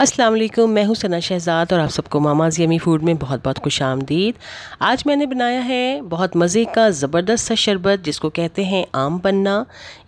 अस्सलाम वालेकुम मैं हूं सना शहजाद और आप सबको मामाज यमी फूड में बहुत बहुत खुश आमदीद आज मैंने बनाया है बहुत मज़े का ज़बरदस्त सा शरबत जिसको कहते हैं आम पन्ना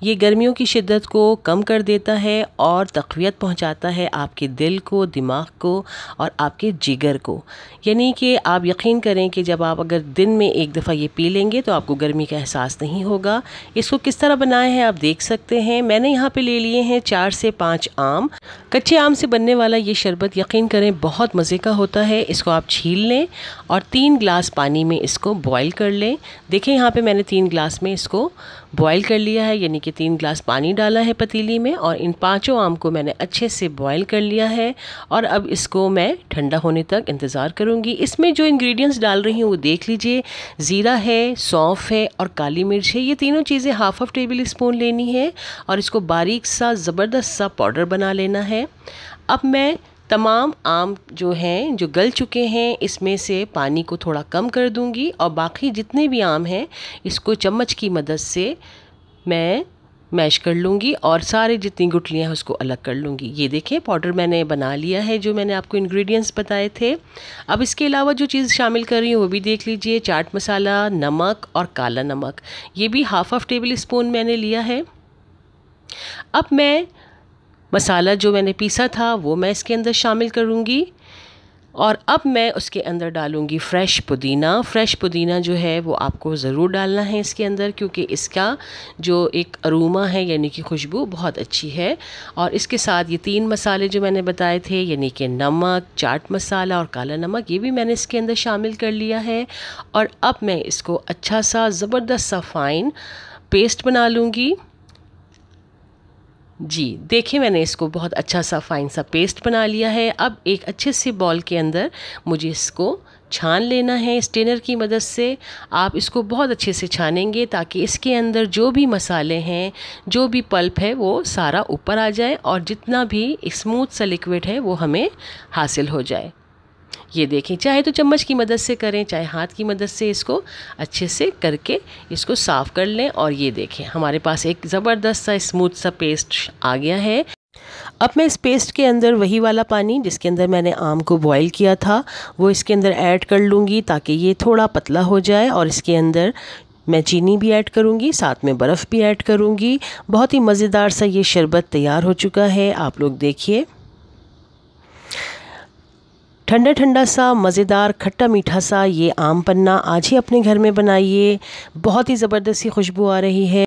ये गर्मियों की शिद्दत को कम कर देता है और तकवीत पहुंचाता है आपके दिल को दिमाग को और आपके जिगर को यानी कि आप यकीन करें कि जब आप अगर दिन में एक दफ़ा ये पी लेंगे तो आपको गर्मी का एहसास नहीं होगा इसको किस तरह बनाया है आप देख सकते हैं मैंने यहाँ पर ले लिए हैं चार से पाँच आम कच्चे आम से बनने वाला ये शरबत यकीन करें बहुत मज़े का होता है इसको आप छील लें और तीन ग्लास पानी में इसको बॉईल कर लें देखें यहाँ पे मैंने तीन ग्लास में इसको बॉईल कर लिया है यानी कि तीन ग्लास पानी डाला है पतीली में और इन पाँचों आम को मैंने अच्छे से बॉईल कर लिया है और अब इसको मैं ठंडा होने तक इंतज़ार करूँगी इसमें जो इन्ग्रीडियंट्स डाल रही हूँ वो देख लीजिए ज़ीरा है सौंफ है और काली मिर्च है ये तीनों चीज़ें हाफ हाफ टेबल स्पून लेनी है और इसको बारीक सा ज़बरदस्त सा पाउडर बना लेना है अब मैं तमाम आम जो हैं जो गल चुके हैं इसमें से पानी को थोड़ा कम कर दूंगी और बाकी जितने भी आम हैं इसको चम्मच की मदद से मैं मैश कर लूँगी और सारे जितनी गुटलियाँ हैं उसको अलग कर लूँगी ये देखें पाउडर मैंने बना लिया है जो मैंने आपको इंग्रेडिएंट्स बताए थे अब इसके अलावा जो चीज़ शामिल कर रही हूँ वो भी देख लीजिए चाट मसाला नमक और काला नमक ये भी हाफ ऑफ टेबल स्पून मैंने लिया है अब मैं मसाला जो मैंने पीसा था वो मैं इसके अंदर शामिल करूँगी और अब मैं उसके अंदर डालूँगी फ्रेश पुदीना फ्रेश पुदीना जो है वो आपको ज़रूर डालना है इसके अंदर क्योंकि इसका जो एक अरूमा है यानी कि खुशबू बहुत अच्छी है और इसके साथ ये तीन मसाले जो मैंने बताए थे यानी कि नमक चाट मसाला और काला नमक ये भी मैंने इसके अंदर शामिल कर लिया है और अब मैं इसको अच्छा सा ज़बरदस्त सा फ़ाइन पेस्ट बना लूँगी जी देखिए मैंने इसको बहुत अच्छा सा फाइन सा पेस्ट बना लिया है अब एक अच्छे से बॉल के अंदर मुझे इसको छान लेना है स्टेनर की मदद से आप इसको बहुत अच्छे से छानेंगे ताकि इसके अंदर जो भी मसाले हैं जो भी पल्प है वो सारा ऊपर आ जाए और जितना भी स्मूथ सा लिक्विड है वो हमें हासिल हो जाए ये देखें चाहे तो चम्मच की मदद से करें चाहे हाथ की मदद से इसको अच्छे से करके इसको साफ़ कर लें और ये देखें हमारे पास एक ज़बरदस्त सा स्मूथ सा पेस्ट आ गया है अब मैं इस पेस्ट के अंदर वही वाला पानी जिसके अंदर मैंने आम को बॉईल किया था वो इसके अंदर ऐड कर लूँगी ताकि ये थोड़ा पतला हो जाए और इसके अंदर मैं चीनी भी ऐड करूँगी साथ में बर्फ़ भी ऐड करूँगी बहुत ही मज़ेदार सा ये शरबत तैयार हो चुका है आप लोग देखिए ठंडा ठंडा सा मज़ेदार खट्टा मीठा सा ये आम पन्ना आज ही अपने घर में बनाइए बहुत ही ज़बरदस्ती खुशबू आ रही है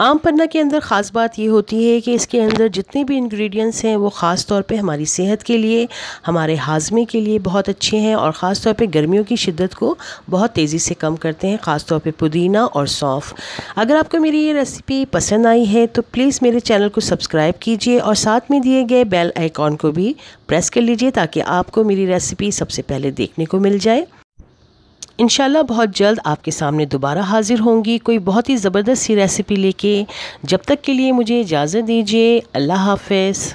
आम पन्ना के अंदर ख़ास बात ये होती है कि इसके अंदर जितने भी इंग्रेडिएंट्स हैं वो ख़ास तौर पे हमारी सेहत के लिए हमारे हाजमे के लिए बहुत अच्छे हैं और ख़ास तौर पे गर्मियों की शिद्दत को बहुत तेज़ी से कम करते हैं ख़ास तौर पे पुदीना और सौंफ अगर आपको मेरी ये रेसिपी पसंद आई है तो प्लीज़ मेरे चैनल को सब्सक्राइब कीजिए और साथ में दिए गए बेल आइकॉन को भी प्रेस कर लीजिए ताकि आपको मेरी रेसिपी सबसे पहले देखने को मिल जाए इनशाला बहुत जल्द आपके सामने दोबारा हाजिर होंगी कोई बहुत ही ज़बरदस्त सी रेसिपी लेके जब तक के लिए मुझे इजाज़त दीजिए अल्लाह हाफिज़